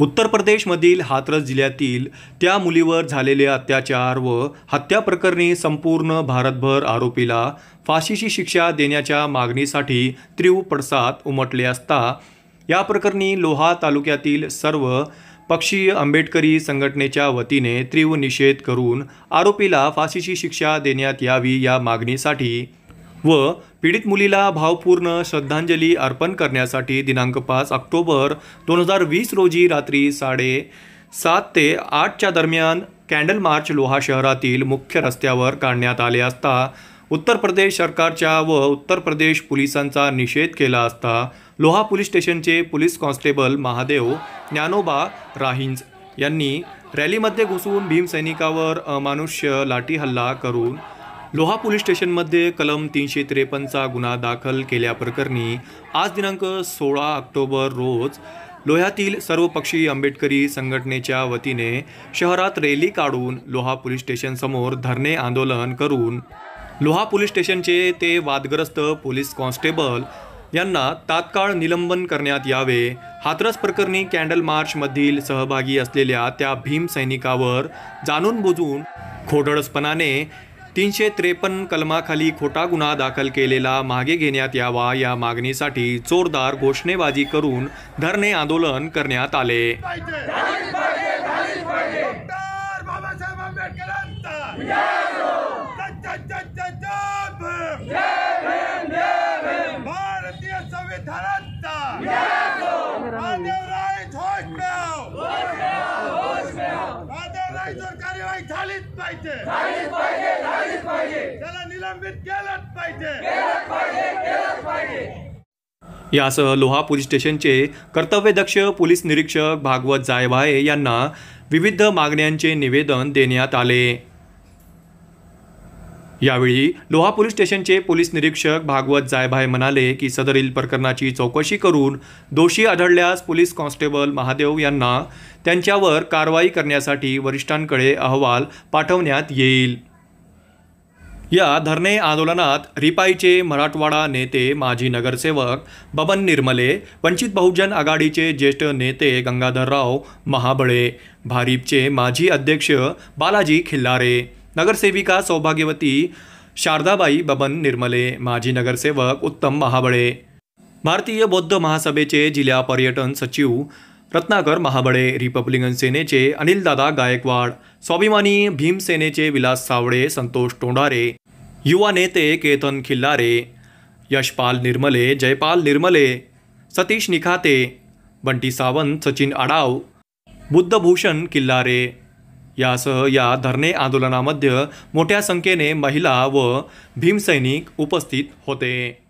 उत्तर प्रदेशमधील हाथरस जिल्ह्यातील त्या मुलीवर झालेले अत्याचार व हत्या प्रकरणी संपूर्ण भारतभर आरोपीला फाशीची शिक्षा देण्याच्या मागणीसाठी त्रिव पडसाद उमटले असता या प्रकरणी लोहा तालुक्यातील सर्व पक्षीय आंबेडकरी संघटनेच्या वतीने तीव्र निषेध करून आरोपीला फाशीची शिक्षा देण्यात यावी या मागणीसाठी व पीडित मुलीला भावपूर्ण श्रद्धांजली अर्पण करण्यासाठी दिनांक पाच ऑक्टोबर दोन हजार वीस रोजी रात्री साडे सात ते आठच्या दरम्यान कॅन्डल मार्च लोहा शहरातील मुख्य रस्त्यावर काढण्यात आले असता उत्तर प्रदेश सरकारच्या व उत्तर प्रदेश पोलिसांचा निषेध केला असता लोहा पोलीस स्टेशनचे पोलीस कॉन्स्टेबल महादेव ज्ञानोबा राहिंज यांनी रॅलीमध्ये घुसून भीमसैनिकावर अमानुष्य लाठी हल्ला करून लोहा पोलीस स्टेशनमध्ये कलम तीनशे त्रेपन्नचा गुन्हा दाखल केल्याप्रकरणी आज दिनांक सोळा ऑक्टोबर रोज लोह्यातील सर्वपक्षीय आंबेडकरी संघटनेच्या वतीने शहरात रॅली काढून लोहा पोलीस स्टेशनसमोर धरणे आंदोलन करून लोहा पोलीस स्टेशनचे ते वादग्रस्त पोलीस कॉन्स्टेबल यांना तात्काळ निलंबन करण्यात यावे हातरस प्रकरणी कॅन्डल मार्चमधील सहभागी असलेल्या त्या भीम सैनिकावर जाणून बुजून खोडळसपणाने तीनशे त्रेपन्न कलमाखाली खोटा गुन्हा दाखल केलेला मागे घेण्यात यावा या मागणीसाठी जोरदार घोषणेबाजी करून धरणे आंदोलन करण्यात आले कायदेशीर कार्यवाही झालीच पाहिजे झालीच पाहिजे झालीच पाहिजे त्याला निलंबित केलंच पाहिजे केलंच पाहिजे केलंच पाहिजे यासह लोहा पोलीस स्टेशनचे कर्तव्यदक्ष पोलीस निरीक्षक भागवत जायभाये यांना विविध मागण्यांचे निवेदन देण्यात आले यावेळी लोहा पोलीस स्टेशनचे पोलीस निरीक्षक भागवत जायभाय म्हणाले की सदरील प्रकरणाची चौकशी करून दोषी आढळल्यास पोलीस कॉन्स्टेबल महादेव यांना त्यांच्यावर कारवाई करण्यासाठी वरिष्ठांकडे अहवाल पाठवण्यात येईल या धरणे आंदोलनात रिपाईचे मराठवाडा नेते माजी नगरसेवक बबन निर्मले वंचित बहुजन आघाडीचे ज्येष्ठ नेते गंगाधरराव महाबळे भारीपचे माजी अध्यक्ष बालाजी खिल्लारे नगरसेविका सौभाग्यवती शारदाबाई बबन निर्मले माजी नगरसेवक उत्तम महाबळे भारतीय बौद्ध महासभेचे जिल्हा पर्यटन सचिव रत्नाकर महाबळे रिपब्लिकन सेनेचे अनिलदादा गायकवाड स्वाभिमानी भीमसेनेचे विलास सावळे संतोष टोंडारे युवा नेते केतन खिल्लारे यशपाल निर्मले जयपाल निर्मले सतीश निखाते बंटी सावंत सचिन आडाव बुद्धभूषण किल्लारे यासह या धरणे आंदोलनामध्ये मोठ्या संख्येने महिला व भीमसैनिक उपस्थित होते